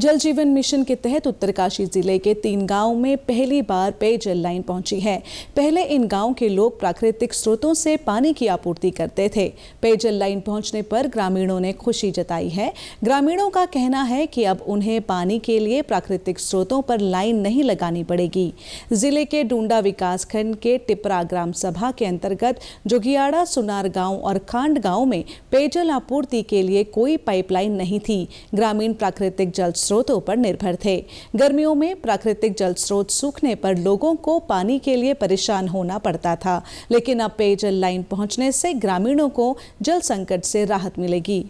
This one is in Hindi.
जल जीवन मिशन के तहत उत्तरकाशी जिले के तीन गांवों में पहली बार पेयजल लाइन पहुंची है पहले इन गांवों के लोग प्राकृतिक स्रोतों से पानी की आपूर्ति करते थे पेयजल लाइन पहुंचने पर ग्रामीणों ने खुशी जताई है ग्रामीणों का कहना है कि अब उन्हें पानी के लिए प्राकृतिक स्रोतों पर लाइन नहीं लगानी पड़ेगी जिले के डूडा विकासखंड के टिपरा ग्राम सभा के अंतर्गत जोगियाड़ा सुनार गाँव और खांड गाँव में पेयजल आपूर्ति के लिए कोई पाइपलाइन नहीं थी ग्रामीण प्राकृतिक जल स्रोतों पर निर्भर थे गर्मियों में प्राकृतिक जल स्रोत सूखने पर लोगों को पानी के लिए परेशान होना पड़ता था लेकिन अब पेयजल लाइन पहुंचने से ग्रामीणों को जल संकट से राहत मिलेगी